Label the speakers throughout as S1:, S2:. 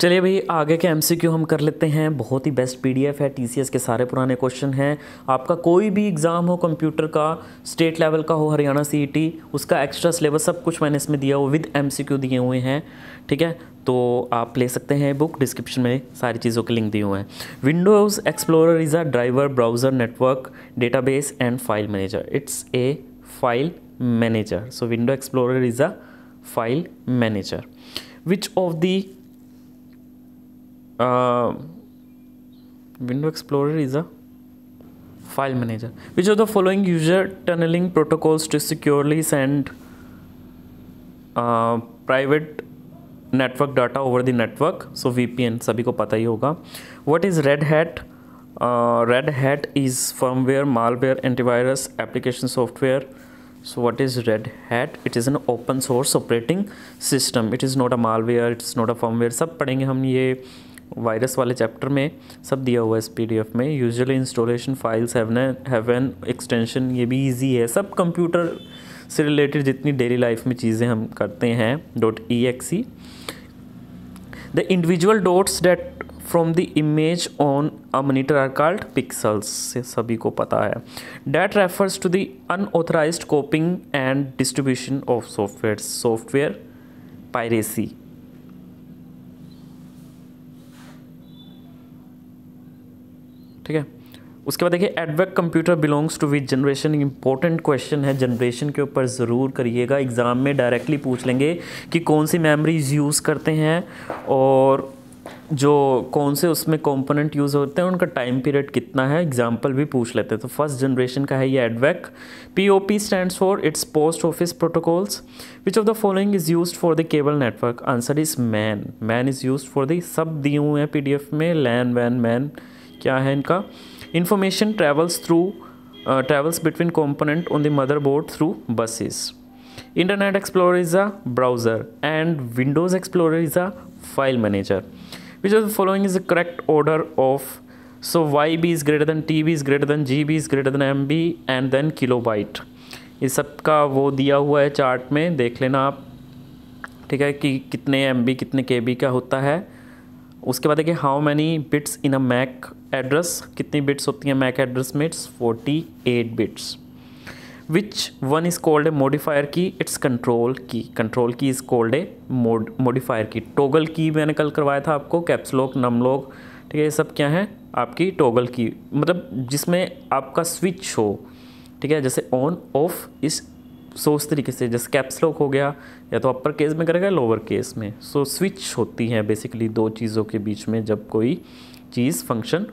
S1: चलिए भाई आगे के एम हम कर लेते हैं बहुत ही बेस्ट पी है टी के सारे पुराने क्वेश्चन हैं आपका कोई भी एग्ज़ाम हो कंप्यूटर का स्टेट लेवल का हो हरियाणा सी e उसका एक्स्ट्रा सिलेबस सब कुछ मैंने इसमें दिया हो विद एम दिए हुए हैं ठीक है तो आप ले सकते हैं बुक डिस्क्रिप्शन में सारी चीज़ों के लिंक दिए हुए हैं Windows Explorer is a driver browser network database and file manager it's a file manager so window explorer is a file manager which of the window explorer is a file manager which of the following user tunneling protocols to securely send uh, private network data over the network so vpn सभी को पता ही होगा what is red hat uh, red hat is firmware malware antivirus application software so what is red hat it is an open source operating system it is not a malware it's not a firmware सब पढ़ेंगे हम ये virus वाले chapter में सब दिया हुआ है इस पी में usually installation files have an extension ये भी इजी है सब कंप्यूटर से रिलेटेड जितनी डेली लाइफ में चीज़ें हम करते हैं dot E X E the individual dots that from the image on a monitor are called pixels से सभी को पता है that refers to the unauthorised copying and distribution of software software piracy ठीक है उसके बाद देखिए EDVAC computer belongs to which generation important question है जनरेशन के ऊपर ज़रूर करिएगा एग्ज़ाम में डायरेक्टली पूछ लेंगे कि कौन सी मेमरीज यूज़ करते हैं और जो कौन से उसमें कंपोनेंट यूज़ होते हैं उनका टाइम पीरियड कितना है एग्जाम्पल भी पूछ लेते हैं तो फर्स्ट जनरेशन का है ये EDVAC P O P stand for it's post office protocols which of the following is use for the cable network answer is MAN MAN is use for the सब दिए हुए हैं पी में लैन van man क्या है इनका information travels through travels between component on the board through buses internet explore is a browser and Windows Explorer is a file manager which of the following is the correct order of so Y B is greater so T B is greater tb G B is greater is M B and then kilo byte ये सबका वो दिया हुआ है chart में देख लेना आप ठीक है कि कितने एम बी कितने के बी का होता है उसके बाद देखिए how many bits in a MAC address कितनी बिट्स होती हैं मैक एड्रेस में forty 48 bits which one is called a modifier key it's control key control key is called a mode modifier key toggle key मैंने कल करवाया था आपको caps lock Num Lock ठीक है ये सब क्या है आपकी टोगल की मतलब जिसमें आपका स्विच हो ठीक है जैसे ऑन ऑफ इस सो उस तरीके से जैसे कैप्सलॉक हो गया या तो अपर केस में करेगा लोअर केस में सो स्विच होती हैं बेसिकली दो चीज़ों के बीच में जब कोई चीज function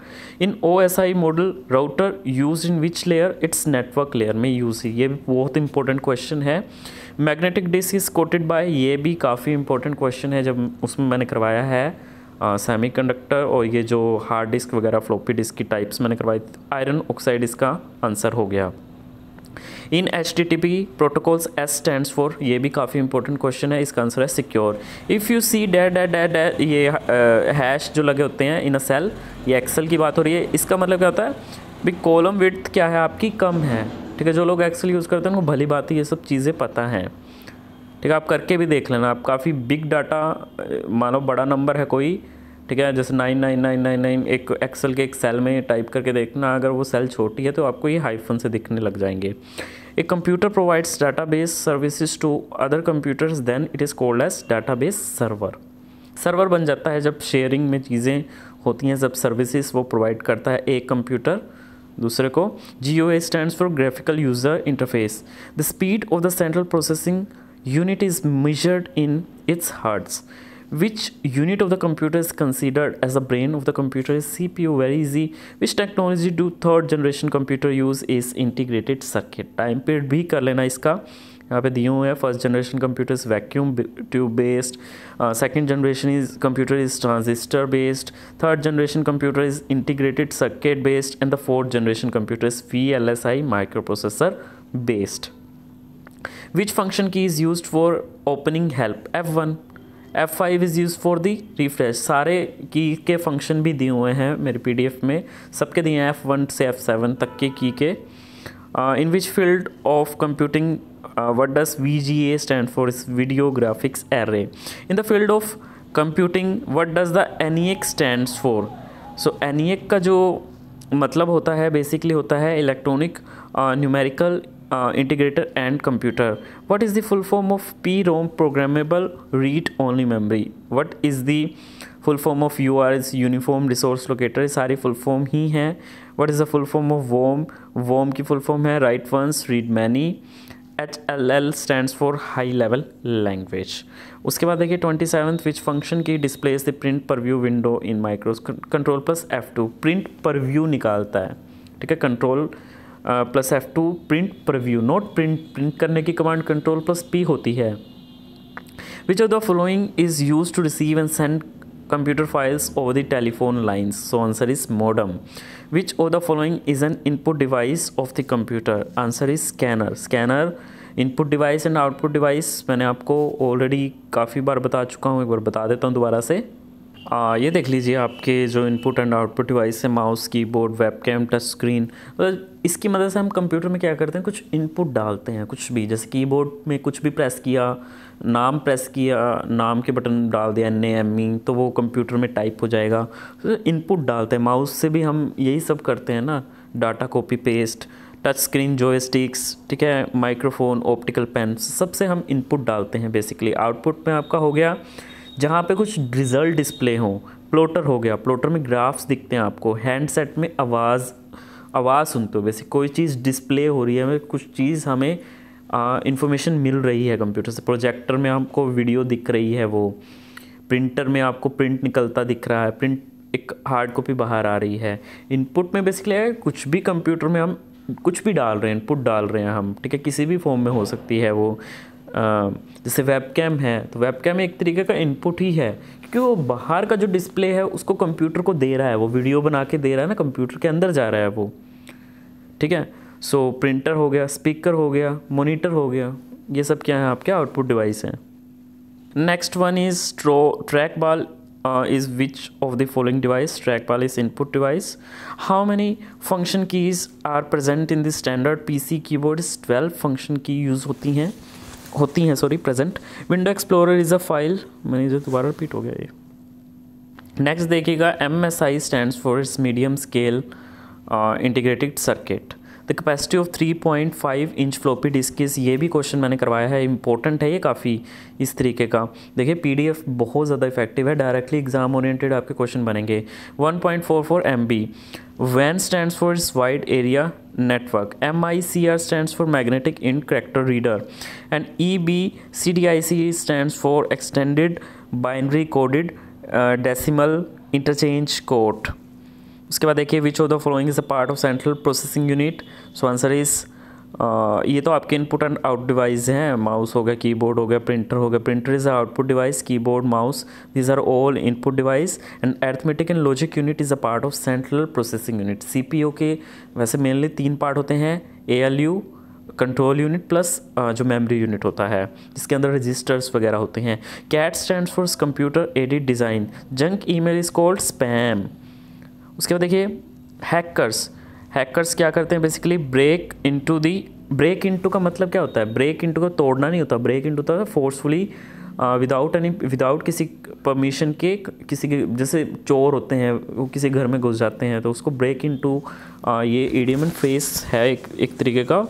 S1: in O S I model router use in which layer it's network layer में यूज ही ये बहुत इंपॉर्टेंट क्वेश्चन है magnetic disk is coated by ये भी काफ़ी इंपॉर्टेंट क्वेश्चन है जब उसमें मैंने करवाया है सेमी uh, कंडक्टर और ये जो हार्ड डिस्क वगैरह फ्लोपी डिस्क की टाइप्स मैंने करवाई आयरन ऑक्साइड इसका आंसर हो गया in H T T P protocols S stand for ये भी काफ़ी इंपॉर्टेंट क्वेश्चन है इसका आंसर है secure if you see day day day day ये हैश जो लगे होते हैं इन अ सेल ये एक्सेल की बात हो रही है इसका मतलब क्या होता है भी कॉलम विथ क्या है आपकी कम है ठीक है जो लोग एक्सेल यूज़ करते हैं उनको भली बात ये सब चीज़ें पता हैं ठीक है आप करके भी देख लेना आप काफ़ी बिग डाटा मानो बड़ा नंबर है कोई ठीक है जैसे nine nine nine nine nine एक एक्सेल के एक सेल में टाइप करके देखना अगर वो सेल छोटी है तो आपको ये हाइफन से दिखने लग जाएंगे a computer provides database services to other computers then it is called as database server बन जाता है जब शेयरिंग में चीज़ें होती हैं जब सर्विसेज वो प्रोवाइड करता है एक कंप्यूटर दूसरे को G O A stand for graphical user interface the speed of the central processing unit is measured in its hertz which unit of the computer is considered as the brain of the computer is CPU very easy which technology do third generation computer use is integrated circuit time period भी कर लेना इसका यहाँ पे दिए हुए हैं first generation computers vacuum tube based second generation is computer is transistor based third generation computer is integrated circuit based and the fourth generation computer is V L S I microprocessor based which function key is used for opening help f1 F five is use for the refresh सारे key के function भी दिए हुए हैं मेरे P D F में सबके दिए हैं एफ़ वन से एफ़ सेवन तक के की के in which field of computing what does V G A stand for is video graphics array in the field of computing what does the N E stand for so N E का जो मतलब होता है basically होता है electronic numerical uh, Uh, integrator and computer what is the full of P ROM programmable read only memory what is the full form of you are is uniform resource locator सारी full form ही हैं what is the full form of वोम वोम की full form है right once read many H L L stand for high level language उसके बाद देखिए twenty seventh which function की display displace the print पर view window in माइक्रोस control plus F two print पर view निकालता है ठीक है control plus F two print preview note print print करने की कमांड कंट्रोल प्लस पी होती है which of the following is use to receive and send computer files over the telephone lines so answer is modem which of the following is an input device of the computer answer is scanner scanner input device and output device मैंने आपको already काफ़ी बार बता चुका हूँ एक बार बता देता हूँ दोबारा से आ, ये देख लीजिए आपके जो इनपुट एंड आउटपुट डिवाइस है mouse keyboard webcam touch screen इसकी मदद से हम कंप्यूटर में क्या करते हैं कुछ इनपुट डालते हैं कुछ भी जैसे कीबोर्ड में कुछ भी प्रेस किया नाम प्रेस किया नाम के बटन डाल दिया एन एम ई तो वो कंप्यूटर में टाइप हो जाएगा तो इनपुट डालते हैं माउस से भी हम यही सब करते हैं ना data copy paste touch screen joysticks ठीक है माइक्रोफोन ऑप्टिकल पेन सबसे हम इनपुट डालते हैं बेसिकली आउटपुट में आपका हो गया जहाँ पे कुछ रिज़ल्ट डिस्प्ले हों प्लोटर हो गया प्लोटर में ग्राफ्स दिखते हैं आपको हैंडसेट में आवाज़ आवाज़ सुनते हो वैसे कोई चीज़ डिस्प्ले हो रही है हमें कुछ चीज़ हमें इंफॉर्मेशन मिल रही है कंप्यूटर से प्रोजेक्टर में आपको वीडियो दिख रही है वो प्रिंटर में आपको प्रिंट निकलता दिख रहा है प्रिंट एक हार्ड कॉपी बाहर आ रही है इनपुट में बेसिकली है कुछ भी कंप्यूटर में हम कुछ भी डाल रहे हैं इनपुट डाल रहे हैं हम ठीक है किसी भी फॉर्म में हो सकती है वो जैसे वेबकैम है तो वेबकैम एक तरीके का इनपुट ही है क्योंकि वो बाहर का जो डिस्प्ले है उसको कंप्यूटर को दे रहा है वो वीडियो बना के दे रहा है ना कंप्यूटर के अंदर जा रहा है वो ठीक है सो so, प्रिंटर हो गया स्पीकर हो गया मोनीटर हो गया ये सब क्या है आपके आउटपुट डिवाइस हैं नेक्स्ट वन इज़ ट्रो trackball uh, is which of the following device trackball is input device how many function keys are present in the standard pc keyboard twelve function key use होती हैं होती हैं sorry present window explorer is a file मैंने जो दोबारा repeat हो गया ये नेक्स्ट देखिएगा M S I stand for it's medium scale integrated circuit the capacity of 3.5 inch floppy disk is ये भी क्वेश्चन मैंने करवाया है इंपॉर्टेंट है ये काफ़ी इस तरीके का देखिए पीडीएफ बहुत ज़्यादा इफेक्टिव है डायरेक्टली एग्जाम ओरिएंटेड आपके क्वेश्चन बनेंगे 1.44 point four four M B वैन stand for is wide area network M I C R stand for magnetic in character reader and E B C D I C stand for extended binary coded decimal interchange code उसके बाद देखिए which of the following is a part of central processing unit so answer is ये तो आपके input and out device हैं mouse हो गया keyboard हो गया प्रिंटर हो गया printer is a output device keyboard mouse these are all input device and arithmetic and logic unit is a part of central processing unit सी के वैसे मेनली तीन पार्ट होते हैं A L U control unit plus जो memory unit होता है जिसके अंदर रजिस्टर्स वगैरह होते हैं CAD stand for computer aided design junk email is called spam उसके बाद देखिए हैकर्स हैकर्स क्या करते हैं basically break into the break into का मतलब क्या होता है ब्रेक इनटू को तोड़ना नहीं होता ब्रेक इनटू होता है फोर्सफुली विदाउट एनी विदाउट किसी परमिशन के किसी के जैसे चोर होते हैं वो किसी घर में घुस जाते हैं तो उसको ब्रेक इन टू ये एडियम फेस है एक एक तरीके का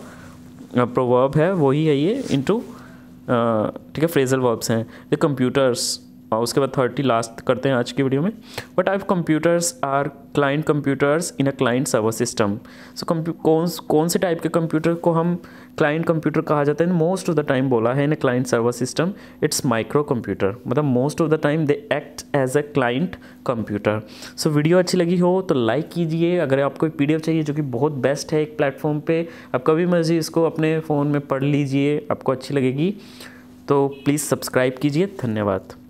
S1: प्रोवर्ब uh, है वही है ये इनटू uh, ठीक है फ्रेजल वर्ब्स हैं द कंप्यूटर्स हाँ, उसके बाद थर्टी लास्ट करते हैं आज की वीडियो में what type computers are client computers in a client server system so कौन कौन से टाइप के कंप्यूटर को हम क्लाइंट कंप्यूटर कहा जाता है मोस्ट ऑफ द टाइम बोला है in a client server system it's micro computer मतलब most of the time they act as a client computer so video अच्छी लगी हो तो लाइक कीजिए अगर आपको एक डी चाहिए जो कि बहुत बेस्ट है एक प्लेटफॉर्म पर आप कभी मर्जी इसको अपने फ़ोन में पढ़ लीजिए आपको अच्छी लगेगी तो प्लीज़ सब्सक्राइब कीजिए धन्यवाद